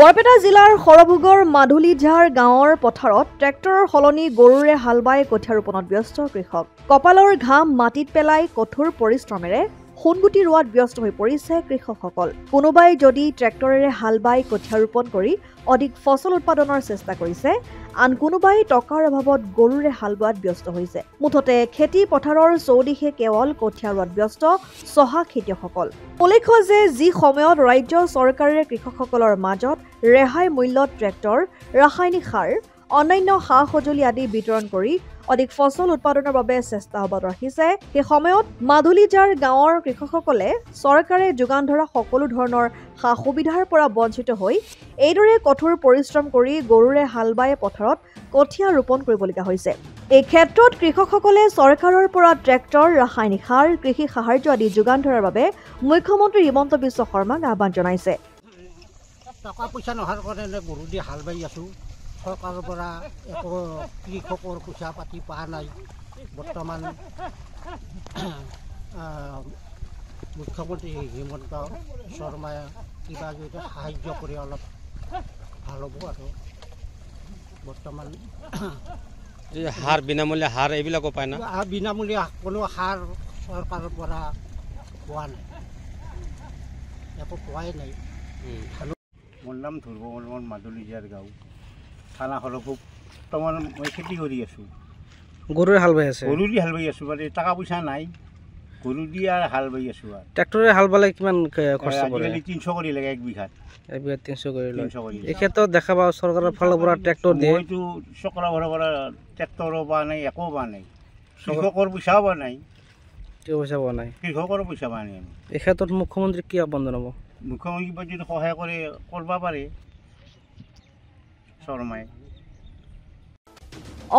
বৰপেটা জিলাৰ সৰভোগৰ মাধুলিঝাৰ গাঁৱৰ পথাৰত ট্ৰেক্টৰৰ সলনি গৰুৰে হাল বাই কঠীয়া ৰোপণত ব্যস্ত কৃষক কপালৰ ঘাম মাটিত পেলাই কঠোৰ পৰিশ্ৰমেৰে সোণগুটি ৰোৱাত ব্যস্ত হৈ পৰিছে কৃষকসকল কোনোবাই যদি ট্ৰেক্টৰেৰে হাল বাই কঠীয়া ৰোপণ কৰি অধিক ফচল উৎপাদনৰ চেষ্টা কৰিছে আন কোনোবাই টকাৰ অভাৱত গৰুৰে হাল বোৱাত ব্যস্ত হৈছে মুঠতে খেতি পথাৰৰ চৌদিশে কেৱল কঠীয়া ৰোৱাত ব্যস্ত চহা খেতিয়কসকল উল্লেখ্য যে যি সময়ত ৰাজ্য চৰকাৰে কৃষকসকলৰ মাজত ৰেহাই মূল্যত ট্ৰেক্টৰ ৰাসায়নিক সাৰ অন্যান্য সা সঁজুলি আদি বিতৰণ কৰি অধিক ফচল উৎপাদনৰ বাবে চেষ্টা অব্যাহত ৰাখিছে সেই সময়ত মাধুলিজাৰ গাঁৱৰ কৃষকসকলে চৰকাৰে যোগান ধৰা সকলো ধৰণৰ সা সুবিধাৰ পৰা বঞ্চিত হৈ এইদৰে কঠোৰ পৰিশ্ৰম কৰি গৰুৰে হাল বাই পথাৰত কঠীয়া ৰোপণ কৰিবলগীয়া হৈছে এই ক্ষেত্ৰত কৃষকসকলে চৰকাৰৰ পৰা ট্ৰেক্টৰ ৰাসায়নিক সাৰ কৃষি সাহাৰ্য আদি যোগান ধৰাৰ বাবে মুখ্যমন্ত্ৰী হিমন্ত বিশ্ব শৰ্মাক আহ্বান জনাইছে টকা পইচা নহাৰ কাৰণে গৰু দি হাল বাই আছো চৰকাৰৰ পৰা একো কৃষকৰ কোচা পাতি পোৱা নাই বৰ্তমান মুখ্যমন্ত্ৰী হিমন্ত শৰ্মাই কিবা যদি সাহাৰ্য কৰি অলপ ভাল হ'ব আৰু বৰ্তমান সাৰ বিনামূলীয়া সাৰ এইবিলাকো পায় না বিনামূলীয়া কোনো সাৰ চৰকাৰৰ পৰা পোৱা নাই একো পোৱাই নাই মোৰ নাম ধ্ৰুৱ বৰ্মন মাজুলী জীয়াৰ গাঁও চানা সৰভোগ তাৰমানে মই খেতি কৰি আছোঁ গৰুৰে হাল বাই আছে গৰু দি হাল বাই আছোঁ মানে টকা পইচা নাই গৰু দি আৰু হাল বাই আছোঁ আৰু ট্ৰেক্টৰে হাল বালে কিমান খৰচা পৰে তিনিশ কৰি লাগে এক বিঘাত এক বিঘাত তিনিশ কৰি লাগে তিনিশ কৰি এই ক্ষেত্ৰত দেখা পাওঁ চৰকাৰৰ ফালৰ পৰা ট্ৰেক্টৰ দিয়ে মইতো চক্ৰৰ ঘৰৰ পৰা ট্ৰেক্টৰো পোৱা নাই একো পোৱা নাই কৃষকৰ পইচাও পোৱা নাই কিয় পইচা পোৱা নাই কৃষকৰ পইচা পোৱা নাই এই ক্ষেত্ৰত মুখ্যমন্ত্ৰীক কি আহ্বান জনাব মুখ্যমন্ত্ৰী যদি সহায় কৰে কৰিব পাৰে শৰ্মাই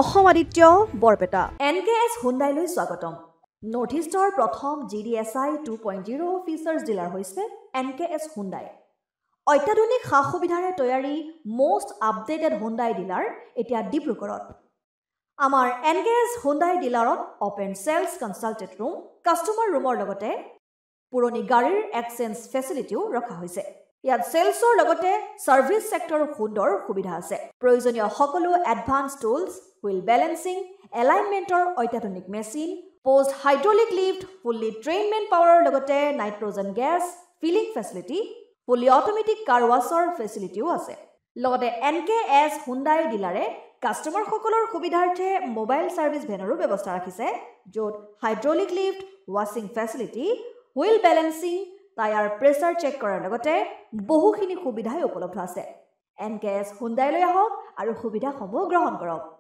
Assam Aditya Barpeta N K S হুণ্ডাইলৈ স্বাগতম নৰ্থ ইষ্টৰ প্ৰথম G D S I two point zero' features dealer হৈছে এন কে এছ হুণ্ডাই অত্যাধুনিক সা সুবিধাৰে তৈয়াৰী মষ্ট আপডেটেড হুণ্ডাই ডিলাৰ এতিয়া ডিব্ৰুগড়ত আমাৰ এন কে এছ হুণ্ডাই ডিলাৰত open sales consultant room customer ৰুমৰ লগতে পুৰণি গাড়ীৰ এক্সেঞ্জ ফেচিলিটিও ৰখা হৈছে ইয়াত চেলছৰ লগতে ছাৰ্ভিছ চেক্টৰ সুন্দৰ সুবিধা আছে প্ৰয়োজনীয় সকলো এডভান্স টুলছ হুইল বেলেঞ্চিং এলাইনমেণ্টৰ অত্যাধুনিক machine post hydraulic lift fully ট্ৰেইনমেণ্ট পাৱাৰৰ লগতে nitrogen gas filling facility fully automatic car washer ফেচিলিটিও আছে লগতে এন কে এছ হুণ্ডাই ডিলাৰে কাষ্টমাৰসকলৰ সুবিধাৰ্থে মোবাইল ছাৰ্ভিছ ভেনৰো ব্যৱস্থা ৰাখিছে য'ত হাইড্ৰলিক লিফ্ট ৱাশ্বিং facility wheel balancing tyre pressure check কৰাৰ লগতে বহুখিনি সুবিধাই উপলব্ধ আছে এন কে এছ সুন্দাইলৈ আহক আৰু সুবিধাসমূহ গ্ৰহণ কৰক